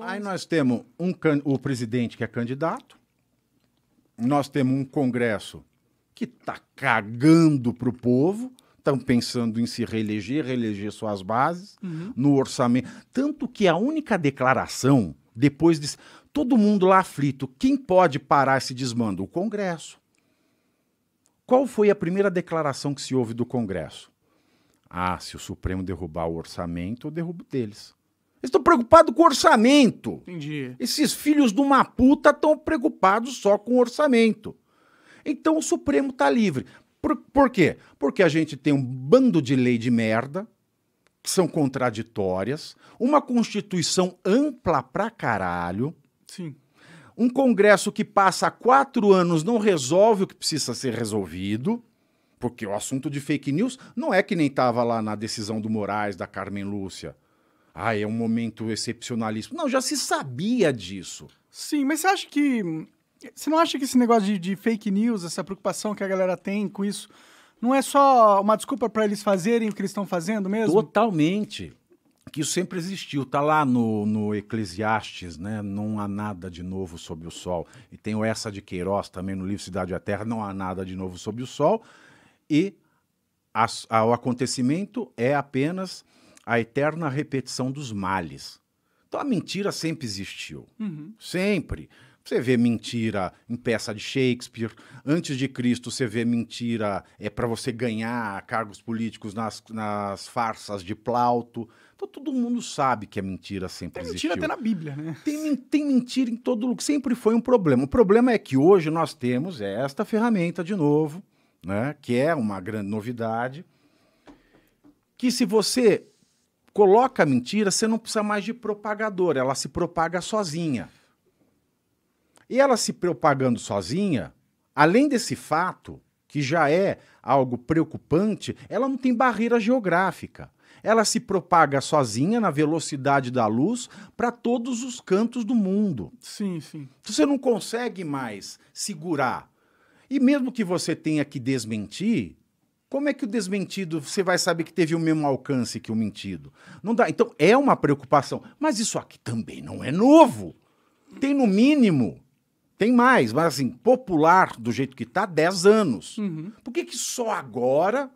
Aí nós temos um, o presidente que é candidato, nós temos um Congresso que está cagando para o povo, estão pensando em se reeleger, reeleger suas bases, uhum. no orçamento. Tanto que a única declaração, depois de todo mundo lá aflito, quem pode parar esse desmando? O Congresso. Qual foi a primeira declaração que se houve do Congresso? Ah, se o Supremo derrubar o orçamento, eu derrubo deles. Eles estão preocupados com orçamento. Entendi. Esses filhos de uma puta estão preocupados só com orçamento. Então o Supremo está livre. Por, por quê? Porque a gente tem um bando de lei de merda, que são contraditórias, uma Constituição ampla pra caralho. Sim. Um Congresso que passa quatro anos não resolve o que precisa ser resolvido, porque o assunto de fake news não é que nem estava lá na decisão do Moraes, da Carmen Lúcia ah, é um momento excepcionalíssimo. Não, já se sabia disso. Sim, mas você acha que. Você não acha que esse negócio de, de fake news, essa preocupação que a galera tem com isso, não é só uma desculpa para eles fazerem o que eles estão fazendo mesmo? Totalmente. Que isso sempre existiu. Está lá no, no Eclesiastes, né? Não há nada de novo sob o sol. E tem o Essa de Queiroz também no livro Cidade e a Terra: Não há nada de novo sob o sol. E a, a, o acontecimento é apenas a eterna repetição dos males. Então a mentira sempre existiu. Uhum. Sempre. Você vê mentira em peça de Shakespeare. Antes de Cristo, você vê mentira é para você ganhar cargos políticos nas, nas farsas de Plauto. Então todo mundo sabe que a mentira sempre existiu. Tem mentira até na Bíblia, né? Tem, tem mentira em todo lugar. Sempre foi um problema. O problema é que hoje nós temos esta ferramenta de novo, né? que é uma grande novidade, que se você coloca a mentira, você não precisa mais de propagador, ela se propaga sozinha. E ela se propagando sozinha, além desse fato, que já é algo preocupante, ela não tem barreira geográfica. Ela se propaga sozinha na velocidade da luz para todos os cantos do mundo. Sim, sim. Então, você não consegue mais segurar. E mesmo que você tenha que desmentir, como é que o desmentido você vai saber que teve o mesmo alcance que o mentido? Não dá. Então é uma preocupação. Mas isso aqui também não é novo. Tem no mínimo, tem mais, mas assim, popular do jeito que está, 10 anos. Uhum. Por que, que só agora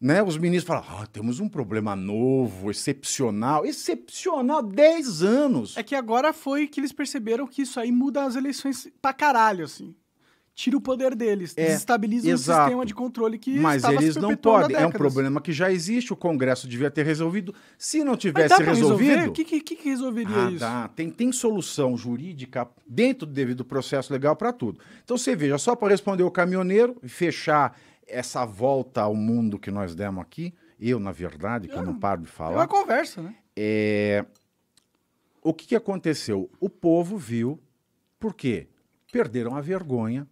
né, os ministros falam: ah, temos um problema novo, excepcional. Excepcional, 10 anos. É que agora foi que eles perceberam que isso aí muda as eleições pra caralho, assim tira o poder deles, é, desestabiliza exato. um sistema de controle que Mas eles não podem, é um problema que já existe, o Congresso devia ter resolvido. Se não tivesse resolvido... O que, que, que, resolveria ah, isso? Dá. Tem, tem solução jurídica dentro do devido processo legal para tudo. Então você veja, só para responder o caminhoneiro e fechar essa volta ao mundo que nós demos aqui, eu, na verdade, que eu, eu não ah, paro de falar... É uma conversa, né? É... O que, que aconteceu? O povo viu, por quê? Perderam a vergonha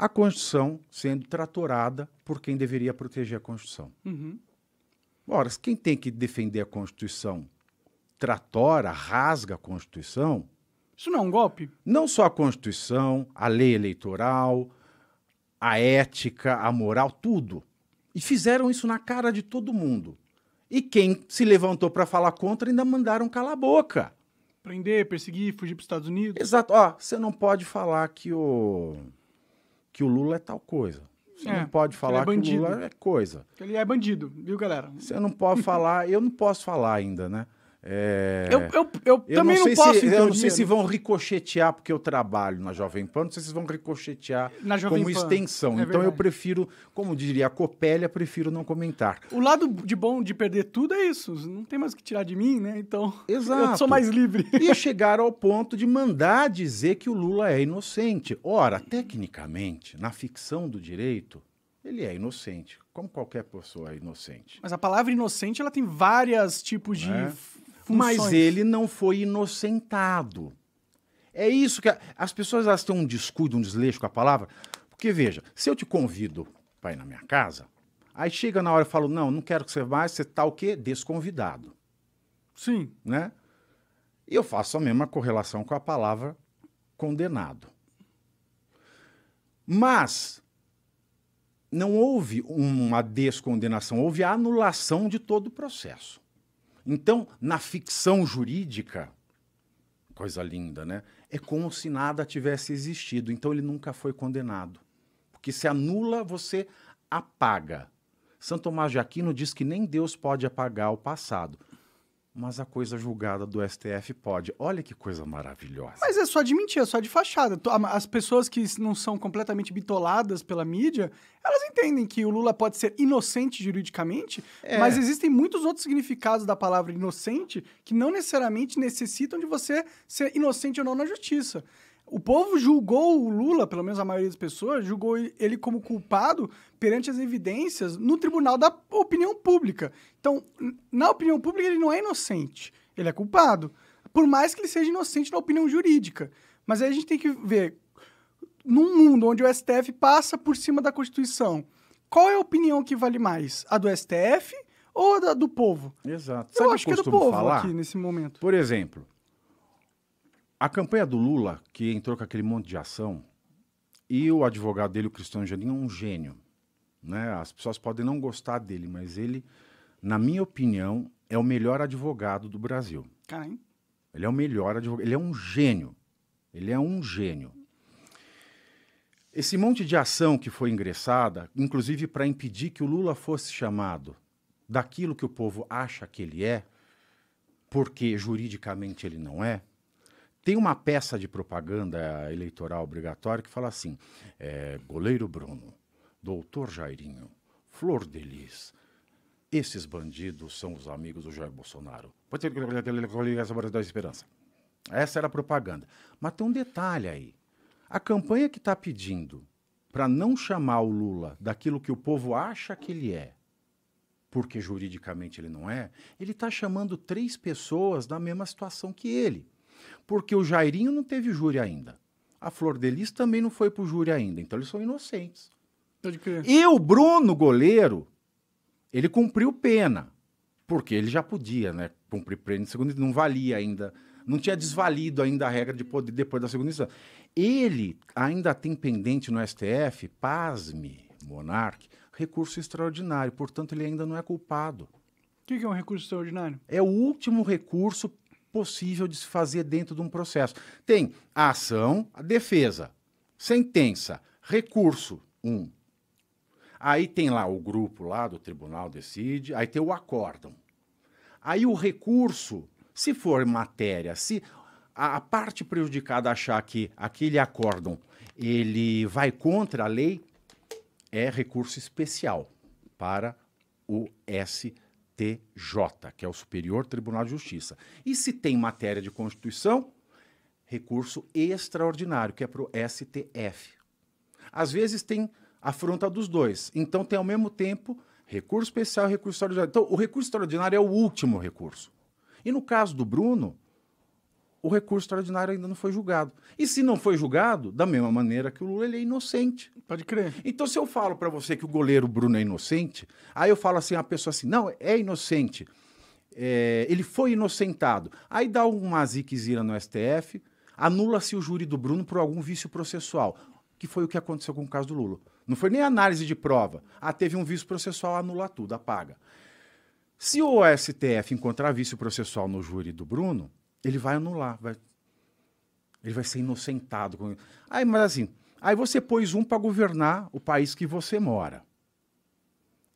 a Constituição sendo tratorada por quem deveria proteger a Constituição. Uhum. Ora, quem tem que defender a Constituição tratora, rasga a Constituição. Isso não é um golpe? Não só a Constituição, a lei eleitoral, a ética, a moral, tudo. E fizeram isso na cara de todo mundo. E quem se levantou para falar contra ainda mandaram calar a boca. Prender, perseguir, fugir para os Estados Unidos. Exato. Ó, você não pode falar que o que o Lula é tal coisa. Você é, não pode é falar que, é que, o Lula é coisa. ele é bandido, viu, galera? Você não pode falar, eu não posso falar ainda, né? É... Eu, eu, eu, eu, também não, não posso. Se, eu não sei se vão ricochetear, porque eu trabalho na Jovem Pan, não sei se vão ricochetear como Pan. extensão. É então eu prefiro, como diria a Copélia, prefiro não comentar. O lado de bom de perder tudo é isso. Não tem mais o que tirar de mim, né? Então Exato. eu sou mais livre. E é chegar ao ponto de mandar dizer que o Lula é inocente. Ora, tecnicamente, na ficção do direito, ele é inocente, como qualquer pessoa é inocente. Mas a palavra inocente ela tem vários tipos de é? funções. Mas ele não foi inocentado. É isso que a, as pessoas elas têm um descuido, um desleixo com a palavra. Porque veja, se eu te convido para ir na minha casa, aí chega na hora e falo: "Não, não quero que você vá, você está o quê? Desconvidado". Sim, né? E eu faço a mesma correlação com a palavra condenado. Mas não houve uma descondenação, houve a anulação de todo o processo. Então, na ficção jurídica, coisa linda, né? É como se nada tivesse existido. Então, ele nunca foi condenado. Porque se anula, você apaga. Santo Tomás de Aquino diz que nem Deus pode apagar o passado mas a coisa julgada do STF pode. Olha que coisa maravilhosa. Mas é só de mentira, é só de fachada. As pessoas que não são completamente bitoladas pela mídia, elas entendem que o Lula pode ser inocente juridicamente, é. mas existem muitos outros significados da palavra inocente que não necessariamente necessitam de você ser inocente ou não na justiça. O povo julgou o Lula, pelo menos a maioria das pessoas, julgou ele como culpado perante as evidências no tribunal da opinião pública. Então, na opinião pública, ele não é inocente, ele é culpado. Por mais que ele seja inocente na opinião jurídica. Mas aí a gente tem que ver, num mundo onde o STF passa por cima da Constituição, qual é a opinião que vale mais? A do STF ou a do povo? Exato. Sabe acho que, que é do povo falar? aqui nesse momento. Por exemplo, a campanha do Lula, que entrou com aquele monte de ação, e o advogado dele, o Cristiano Janin, é um gênio. Né? As pessoas podem não gostar dele, mas ele, na minha opinião, é o melhor advogado do Brasil. Ele é o melhor advogado. Ele é um gênio. Ele é um gênio. Esse monte de ação que foi ingressada, inclusive para impedir que o Lula fosse chamado daquilo que o povo acha que ele é, porque juridicamente ele não é, tem uma peça de propaganda eleitoral obrigatória que fala assim: é, goleiro Bruno, doutor Jairinho, Flor Delis, esses bandidos são os amigos do Jair Bolsonaro. Pode ser que da esperança. Essa era a propaganda. Mas tem um detalhe aí. A campanha que está pedindo para não chamar o Lula daquilo que o povo acha que ele é, porque juridicamente ele não é, ele está chamando três pessoas da mesma situação que ele. Porque o Jairinho não teve júri ainda. A Flor Delis também não foi pro júri ainda. Então eles são inocentes. E o Bruno, goleiro, ele cumpriu pena. Porque ele já podia, né? Cumprir pena de segunda não valia ainda. Não tinha desvalido ainda a regra de poder depois da segunda instância. Ele ainda tem pendente no STF, pasme, monarque, recurso extraordinário. Portanto, ele ainda não é culpado. O que, que é um recurso extraordinário? É o último recurso possível de se fazer dentro de um processo. Tem a ação, a defesa, sentença, recurso, um. Aí tem lá o grupo lá do tribunal decide, aí tem o acórdão. Aí o recurso, se for matéria, se a, a parte prejudicada achar que aquele acórdão ele vai contra a lei, é recurso especial para o STJ. STJ, que é o Superior Tribunal de Justiça. E se tem matéria de Constituição, recurso extraordinário, que é para o STF. Às vezes tem afronta dos dois. Então tem ao mesmo tempo recurso especial e recurso extraordinário. Então o recurso extraordinário é o último recurso. E no caso do Bruno, o recurso extraordinário ainda não foi julgado. E se não foi julgado, da mesma maneira que o Lula, ele é inocente. Pode crer. Então, se eu falo para você que o goleiro Bruno é inocente, aí eu falo assim, a pessoa assim, não, é inocente. É, ele foi inocentado. Aí dá uma ziquezira no STF, anula-se o júri do Bruno por algum vício processual, que foi o que aconteceu com o caso do Lula. Não foi nem análise de prova. Ah, teve um vício processual, anula tudo, apaga. Se o STF encontrar vício processual no júri do Bruno, ele vai anular, vai, ele vai ser inocentado. Aí, mas assim, aí você pôs um para governar o país que você mora.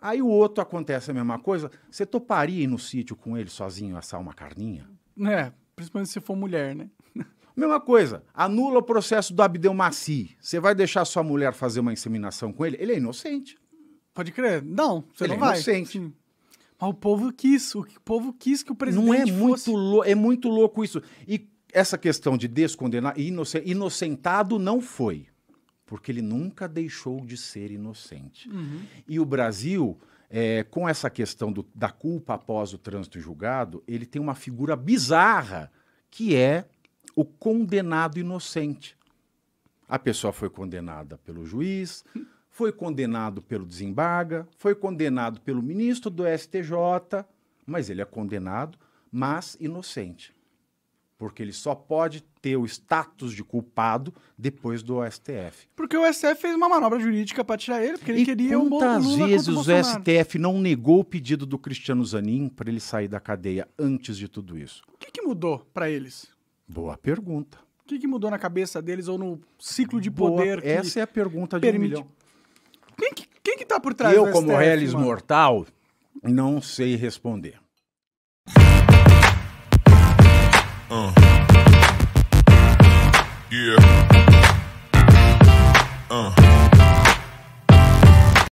Aí o outro acontece a mesma coisa. Você toparia ir no sítio com ele sozinho assar uma carninha? É, principalmente se for mulher, né? Mesma coisa, anula o processo do abdelmaci. Você vai deixar sua mulher fazer uma inseminação com ele? Ele é inocente. Pode crer? Não, você ele não é vai. Inocente. Sim. Mas o povo quis, o povo quis que o presidente Não é fosse... muito é muito louco isso. E essa questão de descondenar inocentado não foi, porque ele nunca deixou de ser inocente. Uhum. E o Brasil, é, com essa questão do, da culpa após o trânsito julgado, ele tem uma figura bizarra que é o condenado inocente. A pessoa foi condenada pelo juiz, foi condenado pelo desembarga, foi condenado pelo ministro do STJ, mas ele é condenado, mas inocente. Porque ele só pode ter o status de culpado depois do STF. Porque o STF fez uma manobra jurídica para tirar ele, porque ele e queria um Quantas vezes o STF não negou o pedido do Cristiano Zanin para ele sair da cadeia antes de tudo isso? O que, que mudou para eles? Boa pergunta. O que, que, mudou na cabeça deles ou no ciclo de poder? Boa, essa é a pergunta de permite... um milhão. Quem que, quem que tá por trás Eu, como STF, reles mano? mortal, não sei responder. Uh. Yeah. Uh.